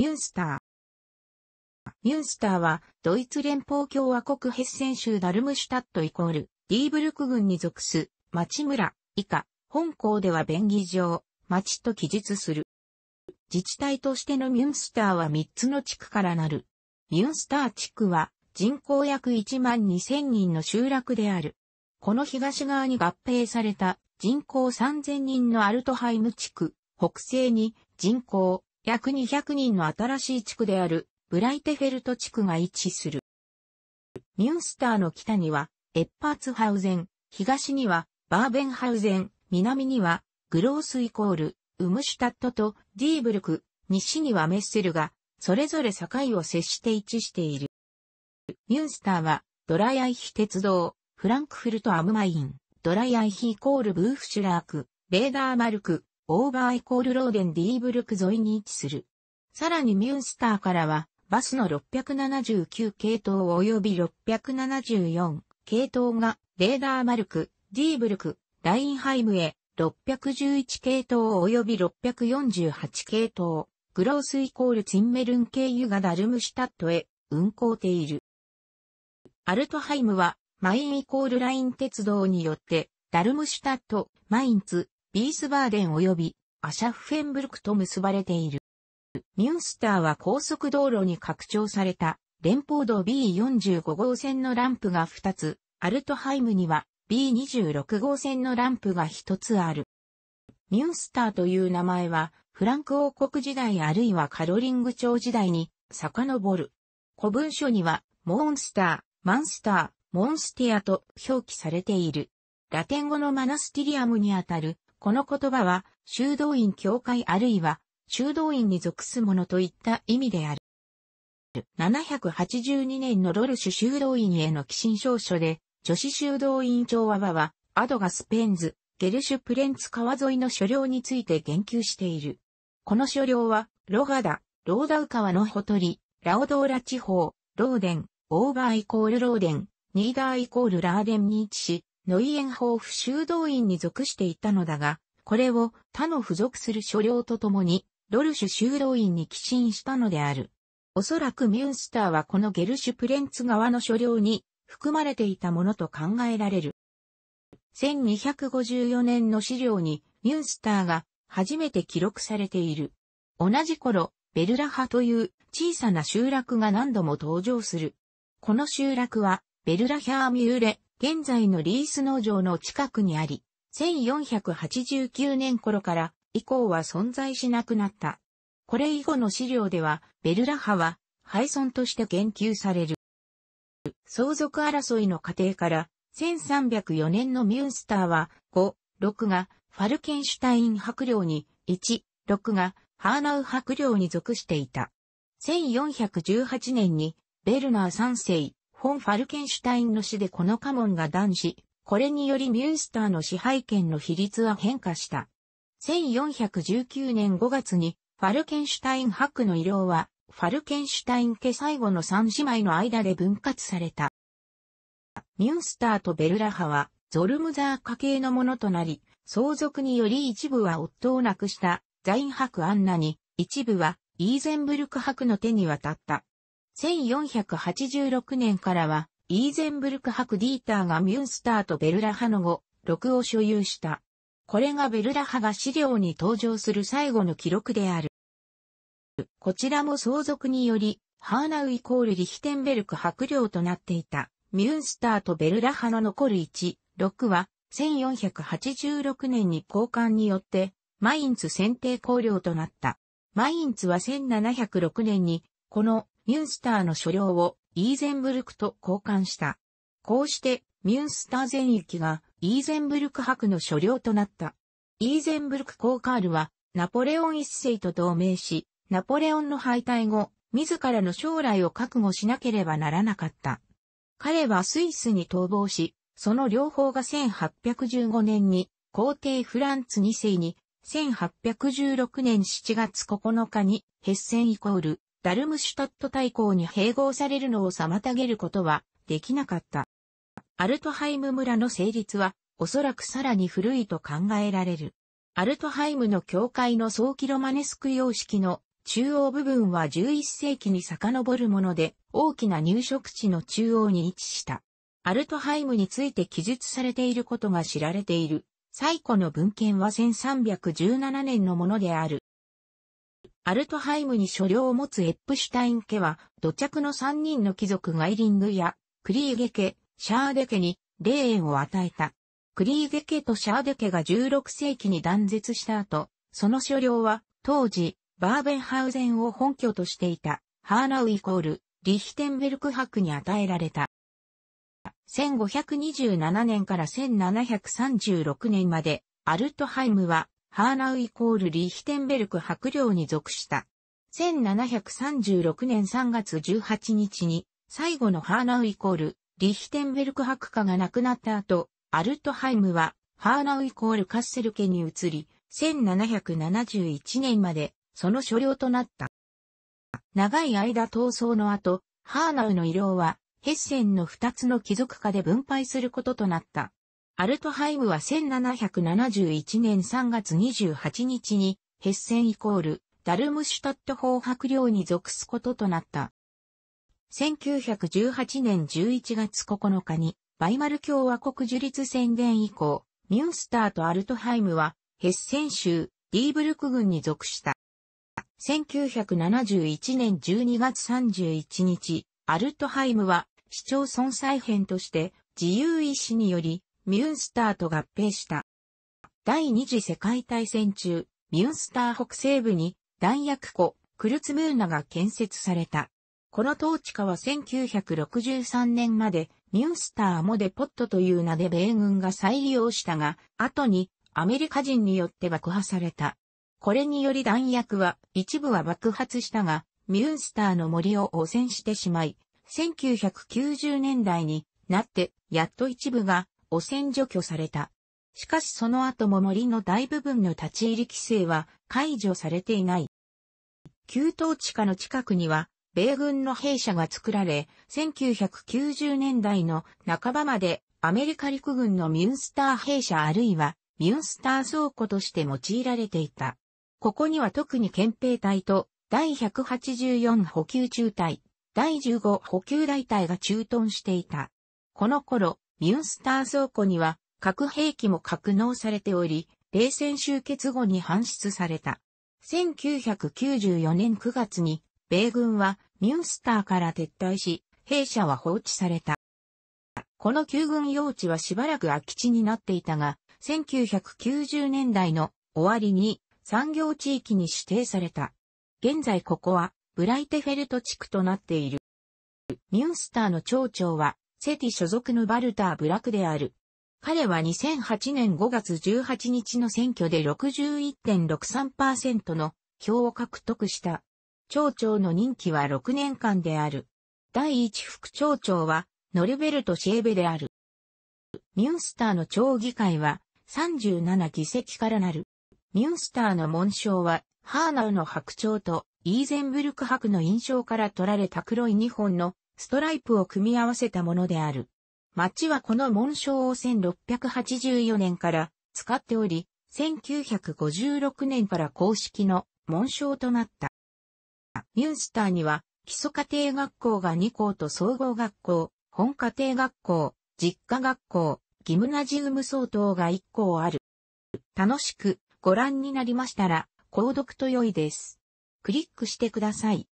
ミュンスター。ミュンスターは、ドイツ連邦共和国ヘッセン州ダルムシュタットイコール、ディーブルク郡に属す、町村、以下、本校では便宜上、町と記述する。自治体としてのミュンスターは3つの地区からなる。ミュンスター地区は、人口約1万2000人の集落である。この東側に合併された人口3000人のアルトハイム地区、北西に人口約200人の新しい地区であるブライテフェルト地区が位置する。ミュンスターの北にはエッパーツハウゼン、東にはバーベンハウゼン、南にはグロースイコール、ウムシュタットとディーブルク、西にはメッセルが、それぞれ境を接して位置している。ミュンスターは、ドライアイヒ鉄道、フランクフルトアムマイン、ドライアイヒイコールブーフシュラーク、レーダーマルク、オーバーイコールローデン・ディーブルク沿いに位置する。さらにミュンスターからは、バスの679系統及び674系統が、レーダーマルク、ディーブルク、ラインハイムへ、611系統及び648系統、グロースイコールツィンメルン経由がダルムシュタットへ運行ている。アルトハイムは、マインイコールライン鉄道によって、ダルムシュタット、マインツ、ビースバーデン及びアシャフフェンブルクと結ばれている。ミュンスターは高速道路に拡張された連邦道 B45 号線のランプが2つ、アルトハイムには B26 号線のランプが1つある。ミュンスターという名前はフランク王国時代あるいはカロリング朝時代に遡る。古文書にはモンスター、マンスター、モンスティアと表記されている。ラテン語のマナスティリアムにあたるこの言葉は、修道院教会あるいは、修道院に属すものといった意味である。782年のロルシュ修道院への寄進証書で、女子修道院長和は、アドガスペンズ、ゲルシュプレンツ川沿いの所領について言及している。この所領は、ロガダ、ローダウ川のほとり、ラオドーラ地方、ローデン、オーバーイコールローデン、ニーダーイコールラーデンに位置し、ノイエンホーフ修道院に属していたのだが、これを他の付属する所領とともに、ドルシュ修道院に寄進したのである。おそらくミュンスターはこのゲルシュプレンツ側の所領に含まれていたものと考えられる。1254年の資料にミュンスターが初めて記録されている。同じ頃、ベルラハという小さな集落が何度も登場する。この集落はベルラヒャーミューレ現在のリース農場の近くにあり、1489年頃から以降は存在しなくなった。これ以後の資料では、ベルラハは廃村として言及される。相続争いの過程から、1304年のミュンスターは、5、6がファルケンシュタイン伯領に、1、6がハーナウ伯領に属していた。1418年に、ベルナー3世、フォン・ファルケンシュタインの死でこの家紋が断し、これによりミュースターの支配権の比率は変化した。1419年5月に、ファルケンシュタイン白の遺領は、ファルケンシュタイン家最後の三姉妹の間で分割された。ミュンスターとベルラハは、ゾルムザー家系のものとなり、相続により一部は夫を亡くした、ザイン白アンナに、一部は、イーゼンブルク博の手に渡った。1486年からは、イーゼンブルク博ディーターがミュンスターとベルラハの後、録を所有した。これがベルラハが資料に登場する最後の記録である。こちらも相続により、ハーナウイコールリヒテンベルク博領となっていた、ミュンスターとベルラハの残る1、6は、1486年に交換によって、マインツ選定公領となった。マインツは1706年に、このミュンスターの所領をイーゼンブルクと交換した。こうしてミュンスター全域がイーゼンブルク博の所領となった。イーゼンブルクコーカールはナポレオン一世と同盟し、ナポレオンの敗退後、自らの将来を覚悟しなければならなかった。彼はスイスに逃亡し、その両方が1815年に皇帝フランツ2世に、1816年7月9日に、ヘッセンイコール、ダルムシュタット大公に併合されるのを妨げることはできなかった。アルトハイム村の成立はおそらくさらに古いと考えられる。アルトハイムの教会の早期ロマネスク様式の中央部分は11世紀に遡るもので大きな入植地の中央に位置した。アルトハイムについて記述されていることが知られている。最古の文献は1317年のものである。アルトハイムに所領を持つエップシュタイン家は、土着の3人の貴族ガイリングや、クリーゲ家、シャーデ家に、霊園を与えた。クリーゲ家とシャーデ家が16世紀に断絶した後、その所領は、当時、バーベンハウゼンを本拠としていた、ハーナウイコール、リヒテンベルク博に与えられた。1527年から1736年まで、アルトハイムはハーナウイコールリヒテンベルク白領に属した。1736年3月18日に、最後のハーナウイコール、リヒテンベルク白家が亡くなった後、アルトハイムは、ハーナウイコールカッセル家に移り、1771年まで、その所領となった。長い間闘争の後、ハーナウの医療は、ヘッセンの二つの貴族家で分配することとなった。アルトハイムは1771年3月28日に、ヘッセンイコール、ダルムシュタット法白領に属すこととなった。1918年11月9日に、バイマル共和国樹立宣言以降、ミュンスターとアルトハイムは、ヘッセン州、ディーブルク郡に属した。1971年12月31日、アルトハイムは、市町村再編として、自由意志により、ミュンスターと合併した。第二次世界大戦中、ミュンスター北西部に弾薬庫、クルツムーナが建設された。この統治下は1963年までミュンスターモデポットという名で米軍が再利用したが、後にアメリカ人によって爆破された。これにより弾薬は一部は爆発したが、ミュンスターの森を汚染してしまい、1990年代になってやっと一部が汚染除去された。しかしその後も森の大部分の立ち入り規制は解除されていない。旧統治下の近くには、米軍の兵舎が作られ、1990年代の半ばまでアメリカ陸軍のミュンスター兵舎あるいはミュンスター倉庫として用いられていた。ここには特に憲兵隊と第184補給中隊、第15補給大隊が駐屯していた。この頃、ミュンスター倉庫には核兵器も格納されており、冷戦終結後に搬出された。1994年9月に、米軍はミュンスターから撤退し、兵舎は放置された。この旧軍用地はしばらく空き地になっていたが、1990年代の終わりに産業地域に指定された。現在ここはブライテフェルト地区となっている。ミュンスターの町長はセティ所属のバルター・ブラクである。彼は2008年5月18日の選挙で61.63%の票を獲得した。町長の任期は6年間である。第一副町長はノルベルト・シェーベである。ミュンスターの町議会は37議席からなる。ミュンスターの紋章はハーナウの白鳥とイーゼンブルク白の印象から取られた黒い2本のストライプを組み合わせたものである。町はこの紋章を1684年から使っており、1956年から公式の紋章となった。ミュンスターには基礎家庭学校が2校と総合学校、本家庭学校、実家学校、ギムナジウム相当が1校ある。楽しくご覧になりましたら、購読と良いです。クリックしてください。